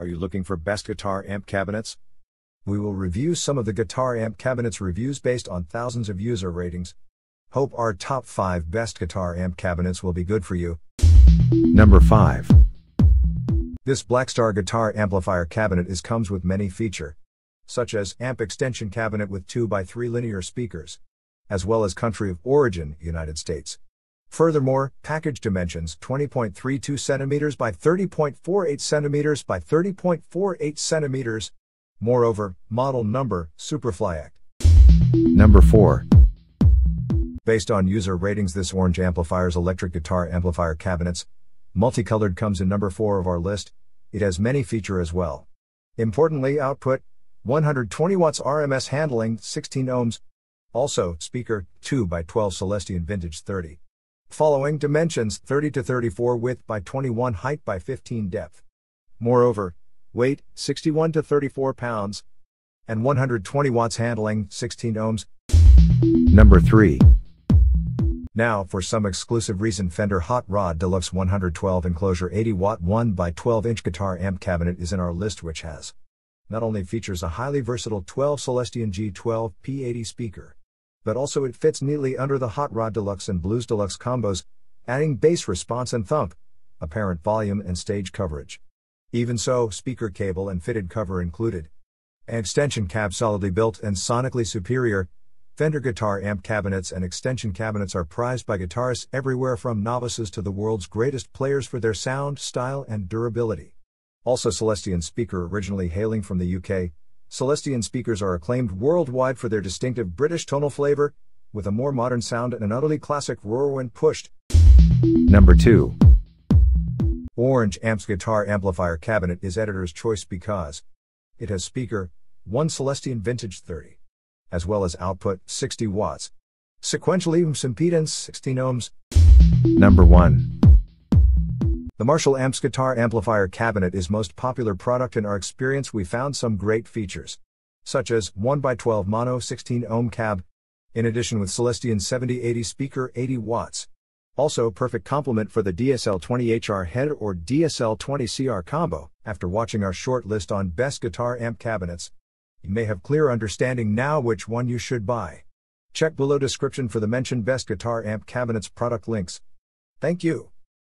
Are you looking for best guitar amp cabinets? We will review some of the guitar amp cabinets reviews based on thousands of user ratings. Hope our top 5 best guitar amp cabinets will be good for you. Number 5. This Blackstar guitar amplifier cabinet is comes with many feature such as amp extension cabinet with 2x3 linear speakers as well as country of origin United States Furthermore, package dimensions 20.32 cm by 30.48 cm by 30.48 cm. Moreover, model number, Superfly Act. Number 4. Based on user ratings, this orange amplifier's electric guitar amplifier cabinets, multicolored, comes in number 4 of our list. It has many feature as well. Importantly, output 120 watts RMS handling, 16 ohms. Also, speaker 2 by 12 Celestian Vintage 30. Following dimensions 30 to 34 width by 21 height by 15 depth. Moreover, weight 61 to 34 pounds and 120 watts handling 16 ohms. Number 3. Now, for some exclusive reason, Fender Hot Rod Deluxe 112 enclosure 80 watt 1 by 12 inch guitar amp cabinet is in our list, which has not only features a highly versatile 12 Celestion G12 P80 speaker, but also it fits neatly under the Hot Rod Deluxe and Blues Deluxe combos, adding bass response and thump, apparent volume and stage coverage. Even so, speaker cable and fitted cover included. An extension cab solidly built and sonically superior. Fender guitar amp cabinets and extension cabinets are prized by guitarists everywhere from novices to the world's greatest players for their sound, style, and durability. Also, Celestian speaker originally hailing from the UK, Celestian speakers are acclaimed worldwide for their distinctive British tonal flavor, with a more modern sound and an utterly classic roar when pushed. Number 2. Orange Amp's guitar amplifier cabinet is editor's choice because it has speaker 1 Celestian Vintage 30, as well as output 60 watts, sequential impedance 16 ohms. Number 1. The Marshall Amps guitar amplifier cabinet is most popular product in our experience we found some great features such as 1x12 mono 16 ohm cab in addition with Celestian 7080 speaker 80 watts also perfect complement for the DSL 20HR head or DSL 20CR combo after watching our short list on best guitar amp cabinets you may have clear understanding now which one you should buy check below description for the mentioned best guitar amp cabinets product links thank you